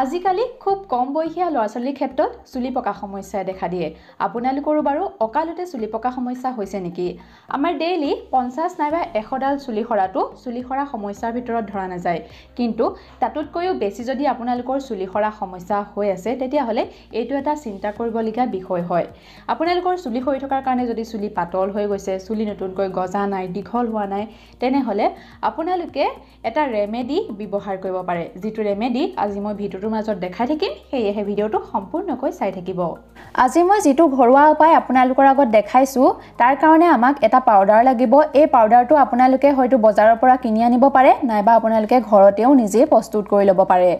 আজিকালি খুব কম বয়সীয়া ল'ৰা ছোৱালীৰ ক্ষেত্ৰত চুলি পকা সমস্যাই দেখা দিয়ে আপোনালোকৰো বাৰু অকালতে চুলি পকা সমস্যা হৈছে নেকি আমাৰ ডেইলি পঞ্চাছ নাইবা এশডাল চুলি সৰাটো চুলি সৰা সমস্যাৰ ভিতৰত ধৰা নাযায় কিন্তু তাতোতকৈও বেছি যদি আপোনালোকৰ চুলি সৰা সমস্যা হৈ আছে তেতিয়াহ'লে এইটো এটা চিন্তা কৰিবলগীয়া বিষয় হয় আপোনালোকৰ চুলি সৰি থকাৰ কাৰণে যদি চুলি পাতল হৈ গৈছে চুলি নতুনকৈ গজা নাই দীঘল হোৱা নাই তেনেহ'লে আপোনালোকে এটা ৰেমেডি ব্যৱহাৰ কৰিব পাৰে যিটো ৰেমেডি আজি মই ভিডিঅ'টো ভিডিঅ'টোৰ মাজত দেখাই থাকিম সেয়েহে ভিডিঅ'টো সম্পূৰ্ণকৈ চাই থাকিব আজি মই যিটো ঘৰুৱা উপায় আপোনালোকৰ আগত দেখাইছোঁ তাৰ কাৰণে আমাক এটা পাউদাৰ লাগিব এই পাউদাৰটো আপোনালোকে হয়তো বজাৰৰ পৰা কিনি আনিব পাৰে নাইবা আপোনালোকে ঘৰতেও নিজেই প্ৰস্তুত কৰি ল'ব পাৰে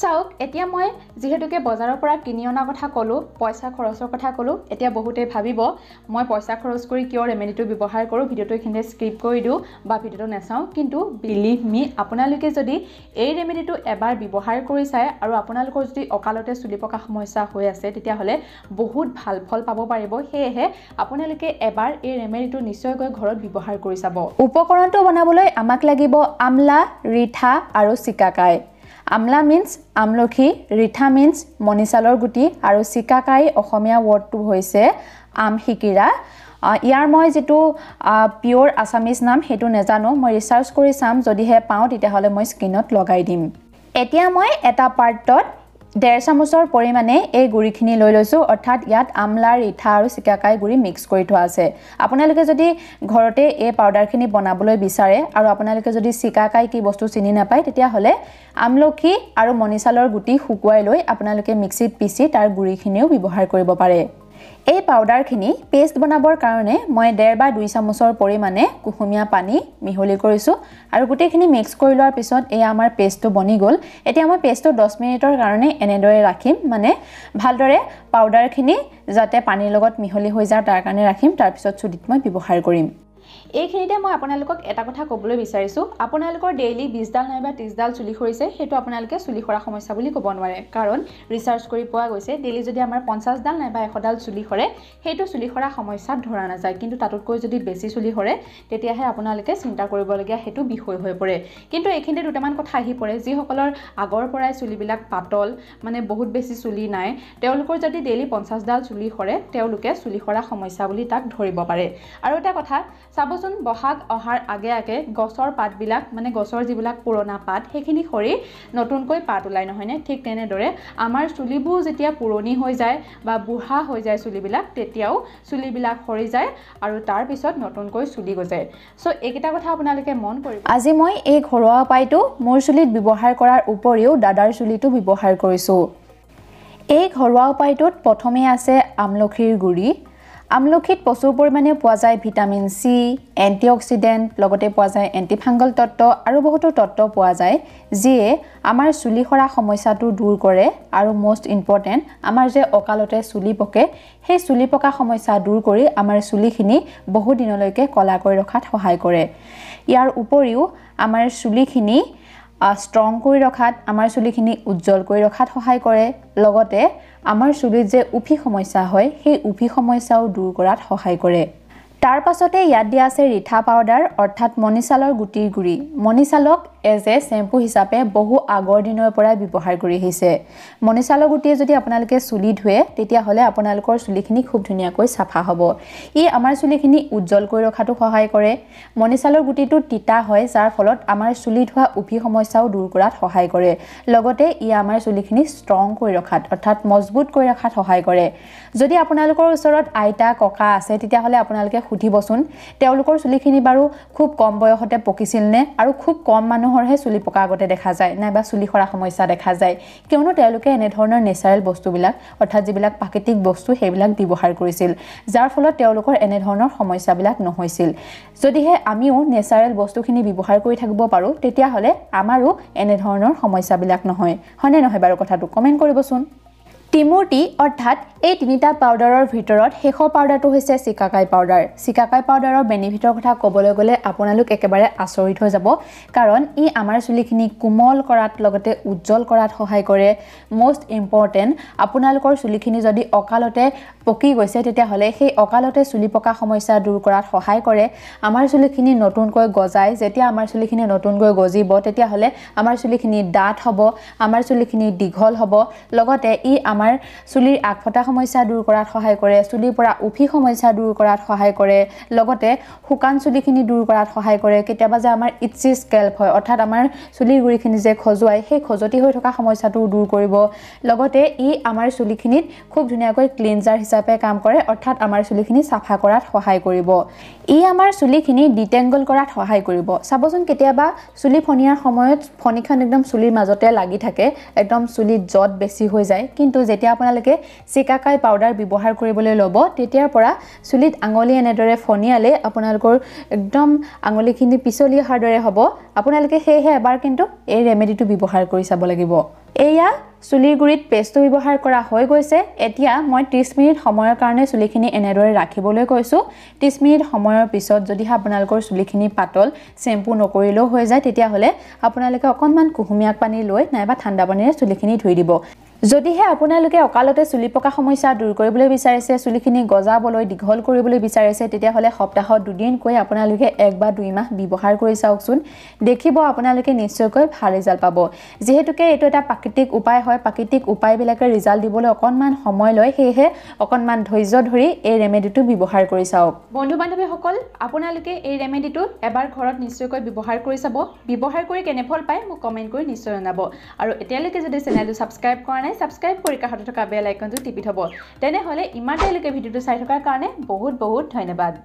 চাওক এতিয়া মই যিহেতুকে বজাৰৰ পৰা কিনি অনা কথা ক'লোঁ পইচা খৰচৰ কথা ক'লোঁ এতিয়া বহুতে ভাবিব মই পইচা খৰচ কৰি কিয় ৰেমেডিটো ব্যৱহাৰ কৰোঁ ভিডিঅ'টো এইখিনিতে স্কিপ কৰি দিওঁ বা ভিডিঅ'টো নাচাওঁ কিন্তু বিলিভ মি আপোনালোকে যদি এই ৰেমেডিটো এবাৰ ব্যৱহাৰ কৰি চায় আৰু আপোনালোকৰ যদি অকালতে চুলি পকা সমস্যা হৈ আছে তেতিয়াহ'লে বহুত ভাল ফল পাব পাৰিব সেয়েহে আপোনালোকে এবাৰ এই ৰেমেডিটো নিশ্চয়কৈ ঘৰত ব্যৱহাৰ কৰি চাব উপকৰণটো বনাবলৈ আমাক লাগিব আমলা ৰিঠা আৰু চিকাকাই আমলা মিনছ আমলখি ৰিঠা মিনছ মণিচালৰ গুটি আৰু চিকাকাই অসমীয়া ৱৰ্ডটো হৈছে আম শিকিৰা ইয়াৰ মই যিটো পিয়'ৰ আছামিজ নাম সেইটো নাজানো মই ৰিচাৰ্চ কৰি চাম যদিহে পাওঁ তেতিয়াহ'লে মই স্কিনত লগাই দিম এতিয়া মই এটা পাৰ্টত ডেৰ চামুচৰ পৰিমাণে এই গুড়িখিনি লৈ লৈছোঁ অৰ্থাৎ ইয়াত আমলা ৰিঠা আৰু চিকাকাই গুড়ি মিক্স কৰি থোৱা আছে আপোনালোকে যদি ঘৰতে এই পাউডাৰখিনি বনাবলৈ বিচাৰে আৰু আপোনালোকে যদি চিকাকাই কি বস্তু চিনি নাপায় তেতিয়াহ'লে আমলখি আৰু মণিচালৰ গুটি শুকুৱাই লৈ আপোনালোকে মিক্সিত পিচি তাৰ গুড়িখিনিও ব্যৱহাৰ কৰিব পাৰে এই পাউডাৰখিনি পেষ্ট বনাবৰ কাৰণে মই ডেৰ বা দুই চামুচৰ পৰিমাণে কুহুমীয়া পানী মিহলি কৰিছোঁ আৰু গোটেইখিনি মিক্স কৰি লোৱাৰ পিছত এয়া আমাৰ পেষ্টটো বনি গ'ল এতিয়া মই পেষ্টটো দহ মিনিটৰ কাৰণে এনেদৰে ৰাখিম মানে ভালদৰে পাউডাৰখিনি যাতে পানীৰ লগত মিহলি হৈ যাওঁ তাৰ কাৰণে ৰাখিম তাৰপিছত চুলিত মই ব্যৱহাৰ কৰিম এইখিনিতে মই আপোনালোকক এটা কথা ক'বলৈ বিচাৰিছোঁ আপোনালোকৰ ডেইলি বিছডাল নাইবা ত্ৰিছডাল চুলি সৰিছে সেইটো আপোনালোকে চুলি সৰা সমস্যা বুলি ক'ব নোৱাৰে কাৰণ ৰিচাৰ্চ কৰি পোৱা গৈছে ডেইলি যদি আমাৰ পঞ্চাছডাল নাইবা এশডাল চুলি সৰে সেইটো চুলি সৰা সমস্যাত ধৰা নাযায় কিন্তু তাতোতকৈ যদি বেছি চুলি সৰে তেতিয়াহে আপোনালোকে চিন্তা কৰিবলগীয়া সেইটো বিষয় হৈ পৰে কিন্তু এইখিনিতে দুটামান কথা আহি পৰে যিসকলৰ আগৰ পৰাই চুলিবিলাক পাতল মানে বহুত বেছি চুলি নাই তেওঁলোকৰ যদি ডেইলি পঞ্চাছডাল চুলি সৰে তেওঁলোকে চুলি সৰা সমস্যা বুলি তাক ধৰিব পাৰে আৰু এটা কথা চাবচোন বহাগ অহাৰ আগে আগে গছৰ পাতবিলাক মানে গছৰ যিবিলাক পুৰণা পাত সেইখিনি সৰি নতুনকৈ পাত ওলায় নহয়নে ঠিক তেনেদৰে আমাৰ চুলিবোৰ যেতিয়া পুৰণি হৈ যায় বা বুঢ়া হৈ যায় চুলিবিলাক তেতিয়াও চুলিবিলাক সৰি যায় আৰু তাৰপিছত নতুনকৈ চুলি গজে চ' এইকেইটা কথা আপোনালোকে মন কৰিব আজি মই এই ঘৰুৱা উপায়টো মোৰ চুলিত ব্যৱহাৰ কৰাৰ উপৰিও দাদাৰ চুলিটো ব্যৱহাৰ কৰিছোঁ এই ঘৰুৱা উপায়টোত প্ৰথমে আছে আমলখিৰ গুড়ি আমলখিত প্ৰচুৰ পৰিমাণে পোৱা যায় ভিটামিন চি এণ্টি অক্সিডেণ্ট লগতে পোৱা যায় এণ্টিফাংগল তত্ত্ব আৰু বহুতো তত্ত্ব পোৱা যায় যিয়ে আমাৰ চুলি সৰা সমস্যাটো দূৰ কৰে আৰু মষ্ট ইম্পৰ্টেণ্ট আমাৰ যে অঁকালতে চুলি পকে সেই চুলি পকা সমস্যা দূৰ কৰি আমাৰ চুলিখিনি বহুদিনলৈকে কলা কৰি ৰখাত সহায় কৰে ইয়াৰ উপৰিও আমাৰ চুলিখিনি ষ্ট্ৰং কৰি ৰখাত আমাৰ চুলিখিনি উজ্জ্বল কৰি ৰখাত সহায় কৰে লগতে আমাৰ চুলিত যে উফি সমস্যা হয় সেই উফি সমস্যাও দূৰ কৰাত সহায় কৰে তাৰ পাছতে ইয়াত দিয়া আছে ৰিঠা পাউডাৰ অৰ্থাৎ মণিচালৰ গুটিৰ গুড়ি মণিচালক এজ এ শ্বেম্পু হিচাপে বহু আগৰ দিনৰ পৰাই ব্যৱহাৰ কৰি আহিছে মণিচালৰ গুটিয়ে যদি আপোনালোকে চুলি ধুৱে তেতিয়াহ'লে আপোনালোকৰ চুলিখিনি খুব ধুনীয়াকৈ চাফা হ'ব ই আমাৰ চুলিখিনি উজ্জ্বল কৰি ৰখাটো সহায় কৰে মণিচালৰ গুটিটো তিতা হয় যাৰ ফলত আমাৰ চুলি ধোৱা উফি সমস্যাও দূৰ কৰাত সহায় কৰে লগতে ই আমাৰ চুলিখিনি ষ্ট্ৰং কৰি ৰখাত অৰ্থাৎ মজবুত কৰি ৰখাত সহায় কৰে যদি আপোনালোকৰ ওচৰত আইতা ককা আছে তেতিয়াহ'লে আপোনালোকে সুধিবচোন তেওঁলোকৰ চুলিখিনি বাৰু খুব কম বয়সতে পকিছিল নে আৰু খুব কম মানুহৰহে চুলি পকা আগতে দেখা যায় নাইবা চুলি সৰা সমস্যা দেখা যায় কিয়নো তেওঁলোকে এনেধৰণৰ নেচাৰেল বস্তুবিলাক অৰ্থাৎ যিবিলাক প্ৰাকৃতিক বস্তু সেইবিলাক ব্যৱহাৰ কৰিছিল যাৰ ফলত তেওঁলোকৰ এনেধৰণৰ সমস্যাবিলাক নহৈছিল যদিহে আমিও নেচাৰেল বস্তুখিনি ব্যৱহাৰ কৰি থাকিব পাৰোঁ তেতিয়াহ'লে আমাৰো এনেধৰণৰ সমস্যাবিলাক নহয় হয়নে নহয় বাৰু কথাটো কমেণ্ট কৰিবচোন টিমোটি অৰ্থাৎ এই তিনিটা পাউদাৰৰ ভিতৰত শেষৰ পাউদাৰটো হৈছে চিকাকাই পাউদাৰ চিকাকাই পাউদাৰৰ বেনিফিটৰ কথা ক'বলৈ গ'লে আপোনালোক একেবাৰে আচৰিত হৈ যাব কাৰণ ই আমাৰ চুলিখিনি কোমল কৰাত লগতে উজ্জ্বল কৰাত সহায় কৰে মষ্ট ইম্পৰ্টেণ্ট আপোনালোকৰ চুলিখিনি যদি অকালতে পকি গৈছে তেতিয়াহ'লে সেই অকালতে চুলি পকা সমস্যা দূৰ কৰাত সহায় কৰে আমাৰ চুলিখিনি নতুনকৈ গজায় যেতিয়া আমাৰ চুলিখিনি নতুনকৈ গজিব তেতিয়াহ'লে আমাৰ চুলিখিনি ডাঠ হ'ব আমাৰ চুলিখিনি দীঘল হ'ব লগতে ই আমাৰ আমাৰ চুলিৰ আগফটা সমস্যা দূৰ কৰাত সহায় কৰে চুলিৰ পৰা উফি সমস্যা দূৰ কৰাত সহায় কৰে লগতে শুকান চুলিখিনি দূৰ কৰাত সহায় কৰে কেতিয়াবা যে আমাৰ ইটচি স্কেল্প হয় অৰ্থাৎ আমাৰ চুলিৰ গুৰিখিনি যে খজুৱাই সেই খজুৱতি হৈ থকা সমস্যাটো দূৰ কৰিব লগতে ই আমাৰ চুলিখিনিত খুব ধুনীয়াকৈ ক্লিনজাৰ হিচাপে কাম কৰে অৰ্থাৎ আমাৰ চুলিখিনি চাফা কৰাত সহায় কৰিব ই আমাৰ চুলিখিনি ডিটেংগল কৰাত সহায় কৰিব চাবচোন কেতিয়াবা চুলি ফণিয়াৰ সময়ত ফণিখন একদম চুলিৰ মাজতে লাগি থাকে একদম চুলিত জত বেছি হৈ যায় কিন্তু যেতিয়া আপোনালোকে চিকাকাই পাউডাৰ ব্যৱহাৰ কৰিবলৈ ল'ব তেতিয়াৰ পৰা চুলিত আঙুলি এনেদৰে ফনিয়ালে আপোনালোকৰ একদম আঙুলিখিনি পিছলি অহাৰ দৰে হ'ব আপোনালোকে সেয়েহে এবাৰ কিন্তু এই ৰেমেডিটো ব্যৱহাৰ কৰি চাব লাগিব এয়া চুলিৰ গুৰিত পেষ্টটো ব্যৱহাৰ কৰা হৈ গৈছে এতিয়া মই ত্ৰিছ মিনিট সময়ৰ কাৰণে চুলিখিনি এনেদৰে ৰাখিবলৈ কৈছোঁ ত্ৰিছ মিনিট সময়ৰ পিছত যদিহে আপোনালোকৰ চুলিখিনি পাতল চেম্পু নকৰিলেও হৈ যায় তেতিয়াহ'লে আপোনালোকে অকণমান কুহুমীয়া পানী লৈ নাইবা ঠাণ্ডা পানীৰে চুলিখিনি ধুই দিব যদিহে আপোনালোকে অকালতে চুলি পকা সমস্যা দূৰ কৰিবলৈ বিচাৰিছে চুলিখিনি গজাবলৈ দীঘল কৰিবলৈ বিচাৰিছে তেতিয়াহ'লে সপ্তাহত দুদিনকৈ আপোনালোকে এক বা দুই মাহ ব্যৱহাৰ কৰি চাওকচোন দেখিব আপোনালোকে নিশ্চয়কৈ ভাল ৰিজাল্ট পাব যিহেতুকে এইটো এটা প্ৰাকৃতিক উপায় হয় প্ৰাকৃতিক উপায়বিলাকে ৰিজাল্ট দিবলৈ অকণমান সময় লয় সেয়েহে অকণমান ধৈৰ্য ধৰি এই ৰেমেডিটো ব্যৱহাৰ কৰি চাওক বন্ধু বান্ধৱীসকল আপোনালোকে এই ৰেমেডিটো এবাৰ ঘৰত নিশ্চয়কৈ ব্যৱহাৰ কৰি চাব ব্যৱহাৰ কৰি কেনে ফল পায় মোক কমেণ্ট কৰি নিশ্চয় জনাব আৰু এতিয়ালৈকে যদি চেনেলটো ছাবস্ক্ৰাইব কৰা নাই নাই ছাবস্ক্ৰাইব কৰি কাষতে থকা বেল আইকনটো টিপি থ'ব তেনেহ'লে ইমানটাইলৈকে ভিডিঅ'টো চাই থকাৰ কাৰণে বহুত বহুত ধন্যবাদ